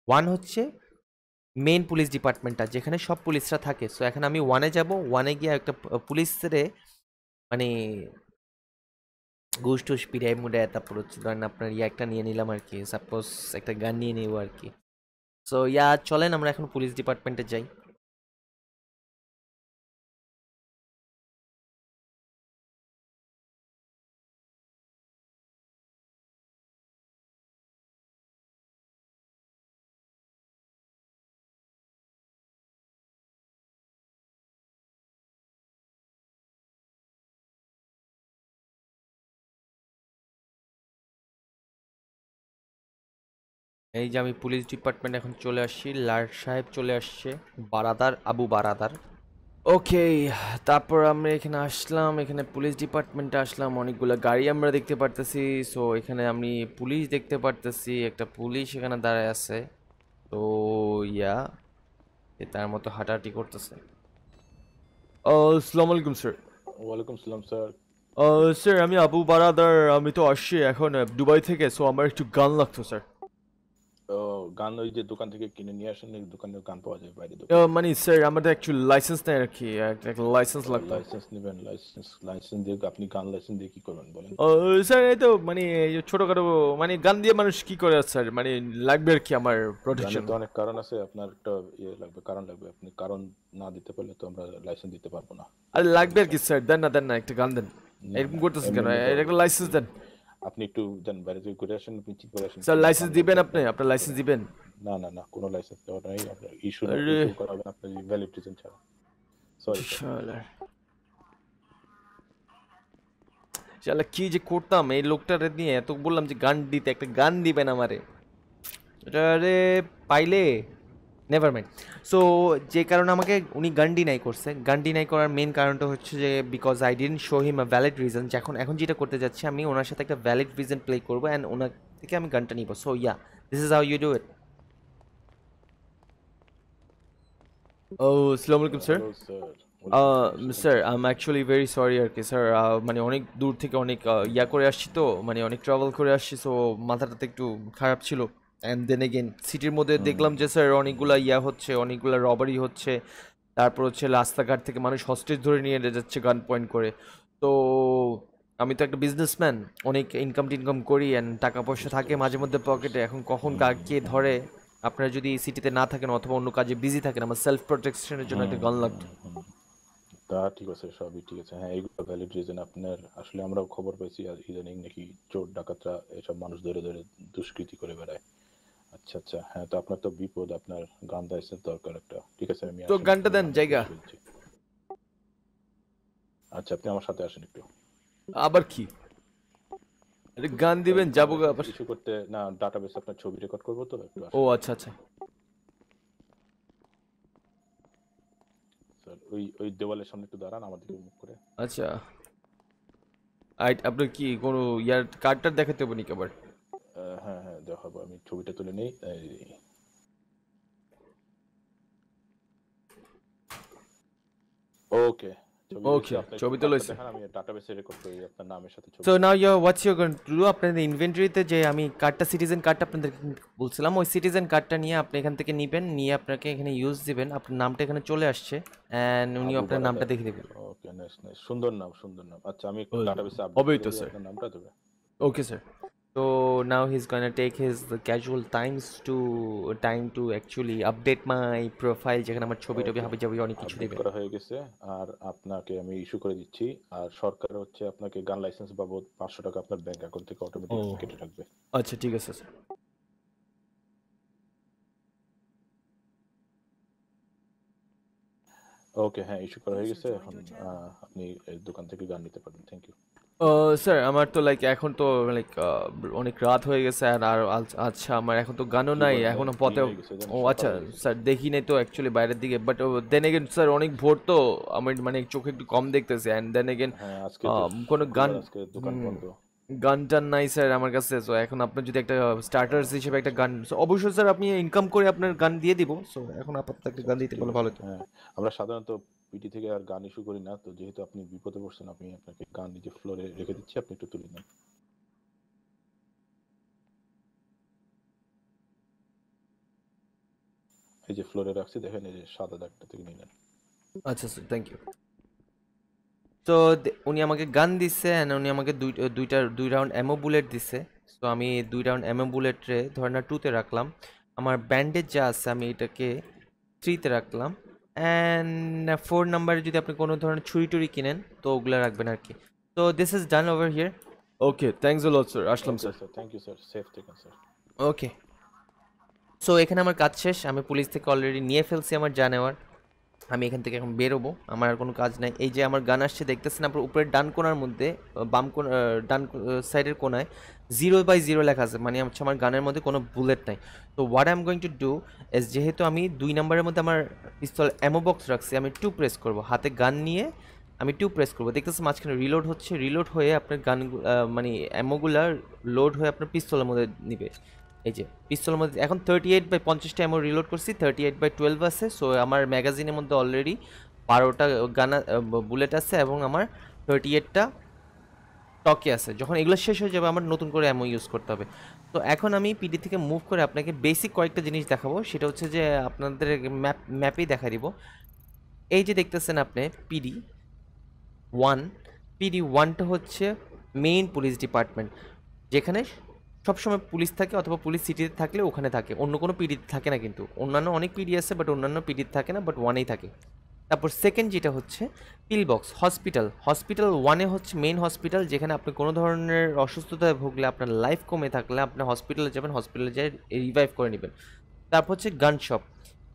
ওয়ান হচ্ছে মেন পুলিশ ডিপার্টমেন্টটা যেখানে সব পুলিশরা থাকে সো এখন আমি ওয়ানে যাব ওয়ানে গিয়ে একটা পুলিশের মানে ঘুষ টুস পিড়াই মুড়ায় তারপর হচ্ছে ধরেন আপনার ইয়ে একটা নিয়ে নিলাম আর কি সাপোজ একটা গান নিয়ে নেব আর কি সো ইয়া চলেন আমরা এখন পুলিশ ডিপার্টমেন্টে যাই এই যে আমি পুলিশ ডিপার্টমেন্ট এখন চলে আসছি লাল সাহেব চলে আসছে বারাদার আবু বারাদার ওকে তারপর আমরা এখানে আসলাম এখানে পুলিশ ডিপার্টমেন্টে আসলাম অনেকগুলো গাড়ি আমরা দেখতে পারতেছি সো এখানে আমি পুলিশ দেখতে পারতেছি একটা পুলিশ এখানে দাঁড়ায় আছে তো ইয়া এ তার মতো হাঁটাহাঁটি করতেছে আসসালামু আলাইকুম স্যার ওয়ালাইকুম সালাম স্যার স্যার আমি আবু বারাদার আমি তো আসছি এখন দুবাই থেকে সো আমার একটু গান লাগতো স্যার গান ওই যে দোকান থেকে কিনে নিয়ে আসেন দোকানে গান পাওয়া যায় বাইরে মানে স্যার আমাদের অ্যাকচুয়াল লাইসেন্স নেই আর কি লাইসেন্স লাগবে লাইসেন্স নেবেন লাইসেন্স লাইসেন্স দিয়ে আপনি গান লাইসেন্স দিয়ে কি করবেন বলেন স্যার এই তো মানে ছোটখাটো মানে গান দিয়ে মানুষ কি করে স্যার মানে লাগবে আর কি আমার প্রোটেকশন তো অনেক কারণ আছে আপনার একটা ইয়ে লাগবে কারণ লাগবে আপনি কারণ না দিতে পারলে তো আমরা লাইসেন্স দিতে পারবো না আর লাগবে আর কি স্যার দেন না দেন না একটা গান দেন এরকম করতেছেন কেন একটা লাইসেন্স দেন আপনি একটু যান বাইরে থেকে ঘুরে আসেন আপনি চেক করে আসেন স্যার লাইসেন্স দিবেন আপনি আপনার লাইসেন্স দিবেন না না না কোনো লাইসেন্স দেওয়া নাই আপনার ইস্যু করা হবে আপনার ভ্যালিড রিজন ছাড়া সরি শালা কি যে করতাম এই লোকটারে নিয়ে এত বললাম যে গান দিতে একটা গান দিবেন আমারে এটা রে পাইলে নেভার মাইন্ড সো যে কারণে আমাকে উনি গান ডিনাই করছে গান ডিনাই করার মেন কারণটা হচ্ছে যে because I didn't show him a valid reason যখন এখন যেটা করতে যাচ্ছি আমি ওনার সাথে একটা ভ্যালিড রিজন প্লে করবো অ্যান্ড ওনার থেকে আমি গানটা নিব so yeah this is how you do it ও সালাম আলাইকুম sir sir I am actually very sorry আর কি স্যার মানে অনেক দূর থেকে অনেক uh, ইয়া করে আসছি তো মানে অনেক ট্রাভেল করে আসছি সো মাথাটাতে একটু খারাপ ছিল অ্যান্ড দেন এগেন সিটির মধ্যে দেখলাম যে স্যার অনেকগুলো ইয়া হচ্ছে অনেকগুলো রবারি হচ্ছে তারপর হচ্ছে রাস্তাঘাট থেকে মানুষ হস্টেজ ধরে নিয়ে যাচ্ছে গান পয়েন্ট করে তো আমি তো একটা বিজনেসম্যান অনেক ইনকাম টিনকাম করি অ্যান্ড টাকা পয়সা থাকে মাঝে মধ্যে পকেটে এখন কখন কাকে ধরে আপনারা যদি সিটিতে না থাকেন অথবা অন্য কাজে বিজি থাকেন আমার সেলফ প্রোটেকশনের জন্য একটা গান লাগতো তা ঠিক আছে সবই ঠিক আছে হ্যাঁ এইগুলো ভ্যালিড রিজন আপনার আসলে আমরাও খবর পাইছি ইদানিং নাকি চোর ডাকাতরা এসব মানুষ ধরে ধরে দুষ্কৃতি করে বেড়ায় আচ্ছা আচ্ছা হ্যাঁ তো আপনার তো বিপদ আপনার গান লাইসেন্স দরকার একটা ঠিক আছে আমি তো গানটা দেন জায়গা আচ্ছা আপনি আমার সাথে আসেন একটু আবার কি আরে গান দিবেন যাবো আবার কিছু করতে না ডাটাবেস আপনার ছবি রেকর্ড করব তো একটু ও আচ্ছা আচ্ছা স্যার ওই ওই দেওয়ালের সামনে একটু দাঁড়ান আমার দিকে মুখ করে আচ্ছা আইট আপনার কি কোনো ইয়ার কার্ডটা দেখাতে হবে নাকি আবার হ্যাঁ হ্যাঁ দেখাবো আমি ছবিটা তুলে নিই ওকে আমি নামের সাথে ইউ আমি কার্ডটা সিটিজেন কার্ডটা আপনাদের বলছিলাম ওই সিটিজেন কার্ডটা নিয়ে আপনি এখান থেকে নিয়ে আপনাকে এখানে ইউজ দিবেন আপনার নামটা এখানে চলে আসছে এন্ড উনি আপনার নামটা দেখে দিবেন ওকে সুন্দর নাম সুন্দর নাম আচ্ছা আমি নামটা দেবে okay sir so now he's gonna take his casual times to uh, time to actually update my profile যেখানে আমার ছবি টবি হবে যাবে অনেক কিছু দিবে করা হয়ে গেছে আর আপনাকে আমি ইস্যু করে দিচ্ছি আর সরকার হচ্ছে আপনাকে গান লাইসেন্স বাবদ 500 টাকা আপনার ব্যাংক অ্যাকাউন্ট থেকে অটোমেটিক কেটে রাখবে আচ্ছা ঠিক আছে স্যার ওকে হ্যাঁ ইস্যু করা হয়ে গেছে এখন আপনি দোকান থেকে গান নিতে পারবেন থ্যাংক ইউ স্যার uh, আমার তো লাইক এখন তো লাইক uh, অনেক রাত হয়ে গেছে আর আর আচ্ছা আমার এখন তো গানও নাই এখনো পথে ও আচ্ছা স্যার দেখি নাই তো অ্যাকচুয়ালি বাইরের দিকে বাট দেন এগেন স্যার অনেক ভোর তো আমি মানে চোখে একটু কম দেখতেছি অ্যান্ড দেন এগেন কোনো গান গান টান নাই স্যার আমার কাছে সো এখন আপনার যদি একটা স্টার্টার্স uh, হিসেবে একটা গান অবশ্যই স্যার আপনি ইনকাম করে আপনার গান দিয়ে দিব সো এখন আপাতত একটা গান দিতে পারলে ভালো হ্যাঁ, আমরা সাধারণত পিটি থেকে আর গান ইস্যু করি না তো যেহেতু আপনি বিপদে পড়ছেন আমি আপনাকে গান নিজে ফ্লোরে রেখে দিচ্ছি আপনি একটু তুলে নেন এই যে ফ্লোরে রাখছি দেখেন এই যে সাদা দাগটা থেকে নিলেন আচ্ছা স্যার থ্যাংক ইউ তো উনি আমাকে গান দিছে অ্যান্ড উনি আমাকে দুই দুইটা দুই রাউন্ড অ্যামো বুলেট দিছে তো আমি দুই রাউন্ড এমও বুলেট রে ধরনা না টুতে রাখলাম আমার ব্যান্ডেজ যা আছে আমি এটাকে থ্রিতে রাখলাম অ্যান্ড ফোর নাম্বারে যদি আপনি কোনো ধরনের ছুরি টুরি কিনেন তো ওগুলো রাখবেন আর কি তো this is done over here okay thanks lot sir আসলাম sir thank you sir safe থাকেন স্যার ওকে সো এখানে আমার কাজ শেষ আমি পুলিশ থেকে অলরেডি নিয়ে ফেলছি আমার যা নেওয়ার আমি এখান থেকে এখন বেরোবো আমার আর কোনো কাজ নাই এই যে আমার গান আসছে দেখতেছেন আপনার উপরের ডান কোনার মধ্যে বাম কোন ডান সাইডের কোনায় জিরো বাই জিরো লেখা আছে মানে হচ্ছে আমার গানের মধ্যে কোনো বুলেট নাই তো what I am going to do is যেহেতু আমি দুই নম্বরের মধ্যে আমার পিস্তল অ্যামো বক্স রাখছি আমি টু প্রেস করব হাতে গান নিয়ে আমি টু প্রেস করবো দেখতেছি মাঝখানে রিলোড হচ্ছে রিলোড হয়ে আপনার গান মানে অ্যামোগুলার লোড হয়ে আপনার পিস্তলের মধ্যে নিবে এই যে পিস্তলের মধ্যে এখন থার্টি এইট বাই পঞ্চাশটা অ্যামো রিলোড করছি থার্টি এইট বাই টুয়েলভ আছে সো আমার ম্যাগাজিনের মধ্যে অলরেডি বারোটা গানা বুলেট আছে এবং আমার থার্টি এইটটা টকে আছে যখন এগুলো শেষ হয়ে যাবে আমার নতুন করে অ্যামো ইউজ করতে হবে তো এখন আমি পিডি থেকে মুভ করে আপনাকে বেসিক কয়েকটা জিনিস দেখাবো সেটা হচ্ছে যে আপনাদের ম্যাপ ম্যাপেই দেখা দিব এই যে দেখতেছেন আপনি পিডি ওয়ান পিডি ওয়ানটা হচ্ছে মেইন পুলিশ ডিপার্টমেন্ট যেখানে সবসময় পুলিশ থাকে অথবা পুলিশ সিটিতে থাকলে ওখানে থাকে অন্য কোনো পিডি থাকে না কিন্তু অন্যান্য অনেক পিডি আছে বাট অন্যান্য পিডি থাকে না বাট ওয়ানেই থাকে তারপর সেকেন্ড যেটা হচ্ছে পিলবক্স হসপিটাল হসপিটাল ওয়ানে হচ্ছে মেইন হসপিটাল যেখানে আপনি কোনো ধরনের অসুস্থতায় ভুগলে আপনার লাইফ কমে থাকলে আপনি হসপিটালে যাবেন হসপিটালে যাই রিভাইভ করে নেবেন তারপর হচ্ছে গান শপ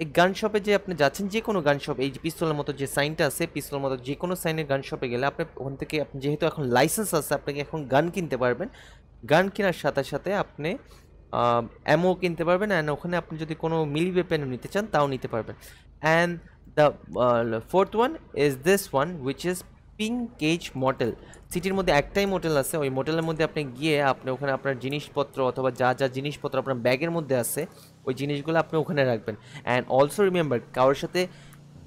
এই গান শপে যে আপনি যাচ্ছেন যে কোনো গান শপ এই পিস্তলের মতো যে সাইনটা আছে পিস্তলের মতো যে কোনো সাইনের গান শপে গেলে আপনি ওখান থেকে আপনি যেহেতু এখন লাইসেন্স আছে আপনাকে এখন গান কিনতে পারবেন গান কেনার সাথে সাথে আপনি অ্যামো কিনতে পারবেন অ্যান্ড ওখানে আপনি যদি কোনো মিলি ওয়েপেন নিতে চান তাও নিতে পারবেন and the uh, fourth one is this one which is pink cage model সিটির মধ্যে একটাই মোটেল আছে ওই মোটেলের মধ্যে আপনি গিয়ে আপনি ওখানে আপনার জিনিসপত্র অথবা যা যা জিনিসপত্র আপনার ব্যাগের মধ্যে আছে ওই জিনিসগুলো আপনি ওখানে রাখবেন অ্যান্ড অলসো রিমেম্বার কারোর সাথে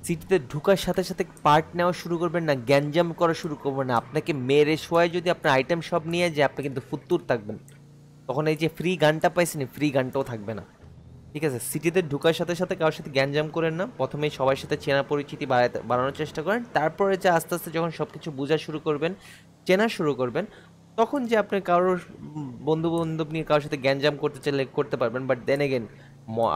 সিটিতে ঢুকার সাথে সাথে পার্ট নেওয়া শুরু করবেন না গ্যাঞ্জাম করা শুরু করবেন না আপনাকে মেরে শোয়ায় যদি আপনার আইটেম সব নিয়ে যায় আপনি কিন্তু ফুত্তুর থাকবেন তখন এই যে ফ্রি গানটা পাইছেন ফ্রি গানটাও থাকবে না ঠিক আছে সিটিতে ঢুকার সাথে সাথে কারোর সাথে জ্ঞানজাম করেন না প্রথমে সবার সাথে চেনা পরিচিতি বাড়াতে বাড়ানোর চেষ্টা করেন তারপরে যে আস্তে আস্তে যখন সব কিছু বোঝা শুরু করবেন চেনা শুরু করবেন তখন যে আপনি কারোর বন্ধু বান্ধব নিয়ে কারোর সাথে গ্যাঞ্জাম করতে চাইলে করতে পারবেন বাট দেন এগেন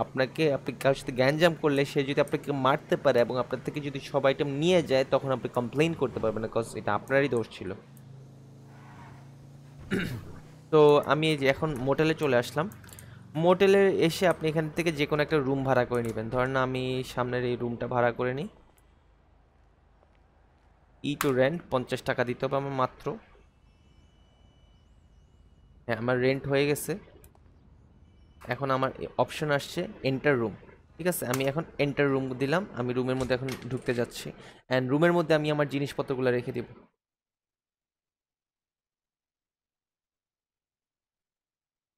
আপনাকে আপনি কারোর সাথে গ্যাঞ্জাম করলে সে যদি আপনাকে মারতে পারে এবং আপনার থেকে যদি সব আইটেম নিয়ে যায় তখন আপনি কমপ্লেন করতে পারবেন না কজ এটা আপনারই দোষ ছিল (coughs) তো আমি যে এখন মোটেলে চলে আসলাম মোটেলে এসে আপনি এখান থেকে যে কোনো একটা রুম ভাড়া করে নেবেন ধরেন আমি সামনের এই রুমটা ভাড়া করে নিই ই টু রেন্ট পঞ্চাশ টাকা দিতে হবে আমার মাত্র হ্যাঁ আমার রেন্ট হয়ে গেছে এখন আমার অপশন আসছে এন্টার রুম ঠিক আছে আমি এখন এন্টার রুম দিলাম আমি রুমের মধ্যে এখন ঢুকতে যাচ্ছি অ্যান্ড রুমের মধ্যে আমি আমার জিনিসপত্রগুলো রেখে দেব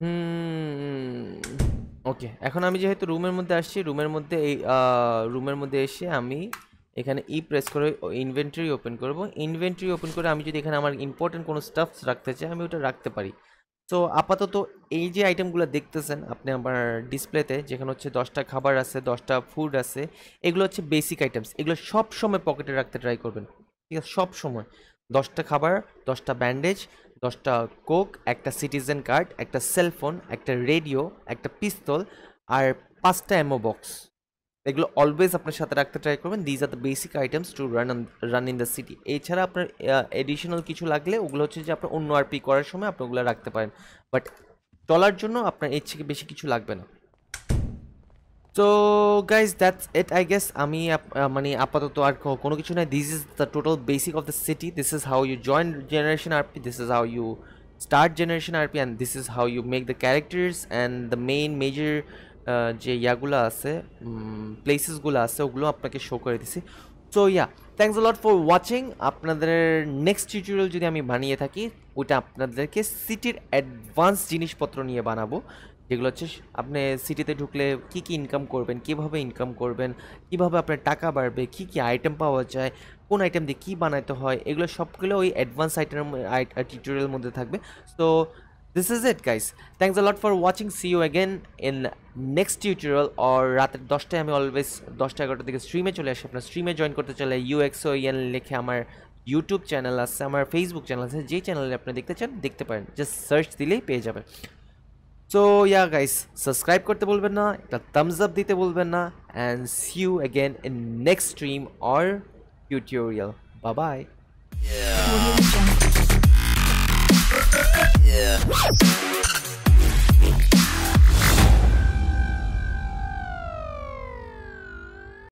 হুম ওকে এখন আমি যেহেতু রুমের মধ্যে আসছি রুমের মধ্যে এই রুমের মধ্যে এসে আমি এখানে ই e প্রেস করে ইনভেন্টারি ওপেন করব ইনভেন্টরি ওপেন করে আমি যদি এখানে আমার ইম্পর্টেন্ট কোনো স্টাফস রাখতে চাই আমি ওটা রাখতে পারি সো আপাতত এই যে আইটেমগুলো দেখতেছেন আপনি আমার ডিসপ্লেতে যেখানে হচ্ছে দশটা খাবার আছে দশটা ফুড আছে এগুলো হচ্ছে বেসিক আইটেমস এগুলো সব সময় পকেটে রাখতে ট্রাই করবেন ঠিক আছে সব সময় দশটা খাবার দশটা ব্যান্ডেজ দশটা কোক একটা সিটিজেন কার্ড একটা সেলফোন একটা রেডিও একটা পিস্তল আর পাঁচটা অ্যামো বক্স এগুলো অলওয়েজ আপনার সাথে রাখতে ট্রাই করবেন these are the basic items to run run in the city এছাড়া আপনার এডিশনাল কিছু লাগলে ওগুলো হচ্ছে যে আপনার অন্য আর পি করার সময় আপনি ওগুলো রাখতে পারেন বাট চলার জন্য আপনার এর থেকে বেশি কিছু লাগবে না তো guys that's it I guess আমি মানে আপাতত আর কোনো কিছু নাই this is the total basic of the city this is how you join generation R P this is how you start generation R P and this is how you make the characters and the main major যে ইয়াগুলো আছে প্লেসেসগুলো আছে ওগুলো আপনাকে show করে দিছি so yeah thanks lot for watching আপনাদের next tutorial যদি আমি বানিয়ে থাকি ওটা আপনাদেরকে সিটির অ্যাডভান্স জিনিসপত্র নিয়ে বানাবো যেগুলো হচ্ছে আপনি সিটিতে ঢুকলে কি কি ইনকাম করবেন কিভাবে ইনকাম করবেন কিভাবে আপনার টাকা বাড়বে কি কি আইটেম পাওয়া যায় কোন আইটেম দিয়ে কী বানাতে হয় এগুলো সবগুলো ওই অ্যাডভান্স আইটেম টিউটোরিয়াল মধ্যে থাকবে so this is it guys thanks lot for watching see you again in next tutorial or রাতের দশটায় আমি অলওয়েজ দশটা এগারোটা থেকে স্ট্রিমে চলে আসি আপনার স্ট্রিমে জয়েন করতে চলে ইউএক্সও ইএন লিখে আমার ইউটিউব চ্যানেল আছে আমার ফেসবুক চ্যানেল আছে যে চ্যানেলে আপনি দেখতে চান দেখতে পারেন জাস্ট সার্চ দিলেই পেয়ে যাবেন সো ইয়া গাইস সাবস্ক্রাইব করতে বলবেন না একটা থামস আপ দিতে বলবেন না and see you again in next stream or tutorial বা বাই Yeah.